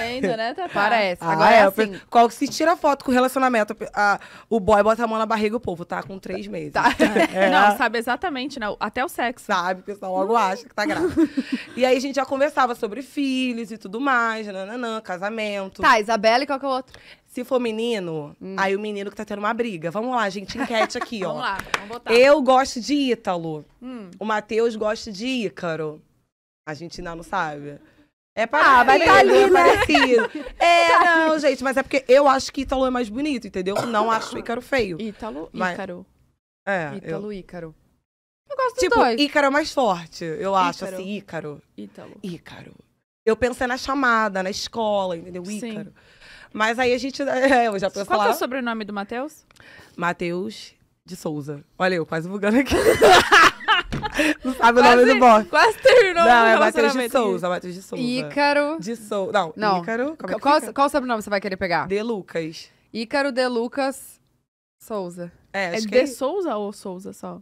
vendo, né, Tatá? Parece. Ah, Agora é, é assim. Qual que se tira foto com relacionamento? A, o boy bota a mão na barriga o povo, tá com três tá. meses. Tá. É. Não, sabe exatamente, né? Até o sexo. Sabe, o pessoal logo uhum. acha que tá grávida. e aí a gente já conversava sobre filhos e tudo mais, nananã, casamento. Tá, Isabela e qual que é o outro? Se for menino, hum. aí o menino que tá tendo uma briga. Vamos lá, gente, enquete aqui, ó. vamos lá, vamos botar. Eu gosto de Ítalo. Hum. O Matheus gosta de Ícaro. A gente ainda não sabe. É para Ah, vai estar tá ali, é né? É, não, gente, mas é porque eu acho que Ítalo é mais bonito, entendeu? Não acho Ícaro feio. Ítalo, mas... Ícaro. É. Ítalo, eu... Ícaro. Eu gosto tipo, dos dois. Ícaro é mais forte, eu acho, Ícaro. assim, Ícaro. Ítalo. Ícaro. Eu pensei na chamada, na escola, entendeu? Ícaro. Mas aí a gente. É, eu já falando. Qual é o sobrenome do Matheus? Matheus de Souza. Olha eu, quase bugando aqui. Não sabe quase, o nome do boy. Quase terminou Não, é Matheus de Souza, Matheus de Souza. Ícaro. De Souza. Não, não, Ícaro. Como é que qual, fica? qual sobrenome você vai querer pegar? De Lucas. Ícaro de Lucas Souza. É, é acho é que de Souza ou Souza só?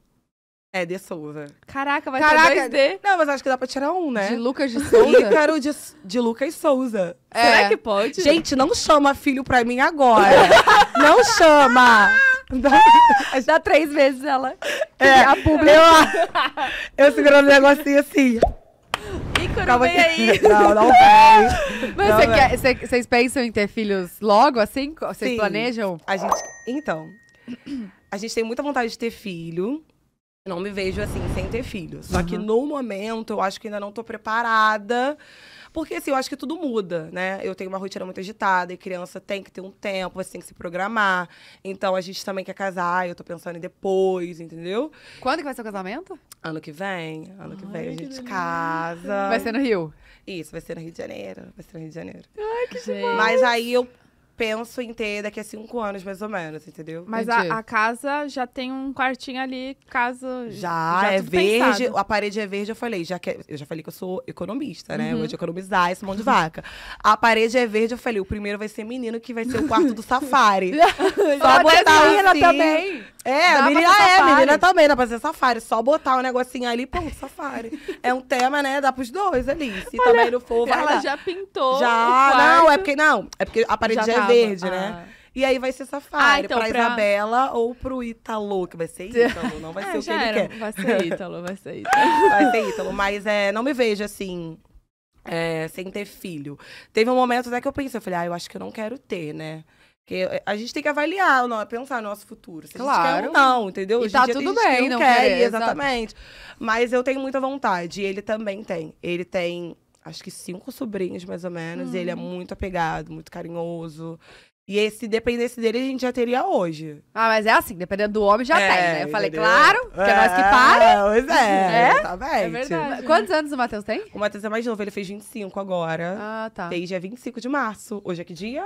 É, de Souza. Caraca, vai Caraca. ter dois D. Não, mas acho que dá pra tirar um, né? De Lucas de Souza? Ícaro de, de Lucas Souza. É. Será que pode? Gente, não chama filho pra mim agora. não chama! Dá, Dá três vezes ela. É, é a pública. Eu, eu segurando o negocinho assim. Calma vem aí. Não, não vem. Mas vocês pensam em ter filhos logo, assim? Vocês planejam? A gente, então, a gente tem muita vontade de ter filho. Não me vejo, assim, sem ter filho. Só uhum. que no momento, eu acho que ainda não tô preparada porque, assim, eu acho que tudo muda, né? Eu tenho uma rotina muito agitada e criança tem que ter um tempo, você tem que se programar. Então, a gente também quer casar, eu tô pensando em depois, entendeu? Quando que vai ser o casamento? Ano que vem. Ano que vem a gente casa. Vai ser no Rio? Isso, vai ser no Rio de Janeiro. Vai ser no Rio de Janeiro. Ai, que gente. Mas aí eu penso em ter daqui a cinco anos, mais ou menos, entendeu? Mas a, a, casa já tem um quartinho ali, caso. Já, já é verde, pensado. a parede é verde, eu falei, já que, eu já falei que eu sou economista, né? Uhum. Vou economizar esse mão de vaca. A parede é verde, eu falei, o primeiro vai ser menino, que vai ser o quarto do safari. Só botar assim, também. É, a menina é, menina também, dá pra fazer safari. Só botar um negocinho ali, pô, safari. é um tema, né? Dá pros dois ali. Se Olha, também não for, vai Ela lá. já pintou. Já, não, é porque. Não, é porque a parede já, já é verde, né? ah. né? E aí vai ser safari ah, então, pra, pra Isabela ou pro Ítalo, que vai ser Ítalo, não vai é, ser o que ele era. quer. Vai ser Ítalo, vai ser Ítalo. vai ser Ítalo, mas é, não me vejo assim, é, sem ter filho. Teve um momento até que eu pensei, eu falei, ah, eu acho que eu não quero ter, né? Porque é, a gente tem que avaliar, não, pensar no nosso futuro. Se claro. Quer, não, entendeu? E tá tudo bem, não, quer, querer, exatamente. Mas eu tenho muita vontade, e ele também tem. Ele tem, acho que cinco sobrinhos, mais ou menos, hum. e ele é hum. muito apegado, muito carinhoso. E esse dependesse dele, a gente já teria hoje. Ah, mas é assim, dependendo do homem, já é, tem, né? Eu falei, claro, é, que é, é nós que é, para. Pois é, é? bem. É verdade. Quantos anos o Matheus tem? O Matheus é mais novo, ele fez 25 agora. Ah, tá. Desde dia 25 de março. Hoje é que dia?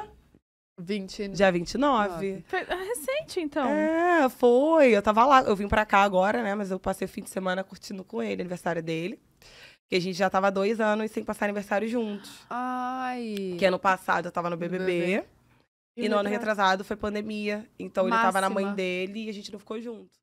20... Dia 29. Foi é recente, então. É, foi. Eu tava lá. Eu vim pra cá agora, né? Mas eu passei o fim de semana curtindo com ele, aniversário dele. Que a gente já tava dois anos sem passar aniversário juntos. Ai. Que ano passado eu tava no BBB. E, e no ano uhum. retrasado foi pandemia. Então Máxima. ele tava na mãe dele e a gente não ficou junto.